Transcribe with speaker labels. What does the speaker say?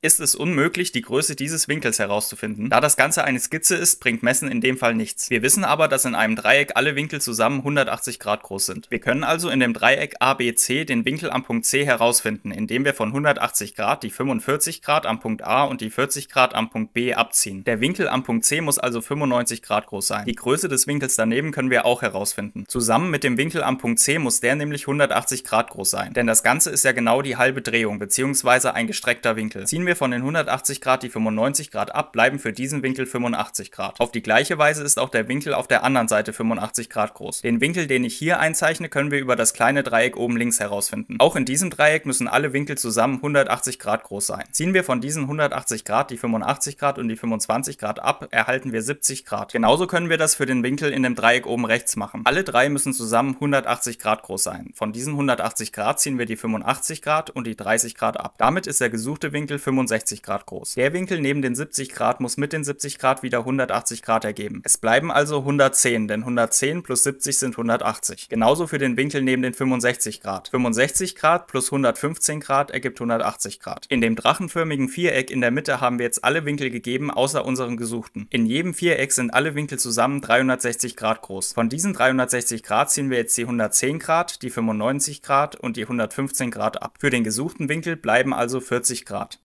Speaker 1: ist es unmöglich, die Größe dieses Winkels herauszufinden. Da das Ganze eine Skizze ist, bringt Messen in dem Fall nichts. Wir wissen aber, dass in einem Dreieck alle Winkel zusammen 180 Grad groß sind. Wir können also in dem Dreieck ABC den Winkel am Punkt C herausfinden, indem wir von 180 Grad die 45 Grad am Punkt A und die 40 Grad am Punkt B abziehen. Der Winkel am Punkt C muss also 95 Grad groß sein. Die Größe des Winkels daneben können wir auch herausfinden. Zusammen mit dem Winkel am Punkt C muss der nämlich 180 Grad groß sein, denn das Ganze ist ja genau die halbe Drehung bzw. ein gestreckter Winkel. Ziehen wir von den 180 Grad die 95 Grad ab, bleiben für diesen Winkel 85 Grad. Auf die gleiche Weise ist auch der Winkel auf der anderen Seite 85 Grad groß. Den Winkel, den ich hier einzeichne, können wir über das kleine Dreieck oben links herausfinden. Auch in diesem Dreieck müssen alle Winkel zusammen 180 Grad groß sein. Ziehen wir von diesen 180 Grad die 85 Grad und die 25 Grad ab, erhalten wir 70 Grad. Genauso können wir das für den Winkel in dem Dreieck oben rechts machen. Alle drei müssen zusammen 180 Grad groß sein. Von diesen 180 Grad ziehen wir die 85 Grad und die 30 Grad ab. Damit ist der gesuchte Winkel 85 65 Grad groß. Der Winkel neben den 70 Grad muss mit den 70 Grad wieder 180 Grad ergeben. Es bleiben also 110, denn 110 plus 70 sind 180. Genauso für den Winkel neben den 65 Grad. 65 Grad plus 115 Grad ergibt 180 Grad. In dem drachenförmigen Viereck in der Mitte haben wir jetzt alle Winkel gegeben, außer unseren gesuchten. In jedem Viereck sind alle Winkel zusammen 360 Grad groß. Von diesen 360 Grad ziehen wir jetzt die 110 Grad, die 95 Grad und die 115 Grad ab. Für den gesuchten Winkel bleiben also 40 Grad.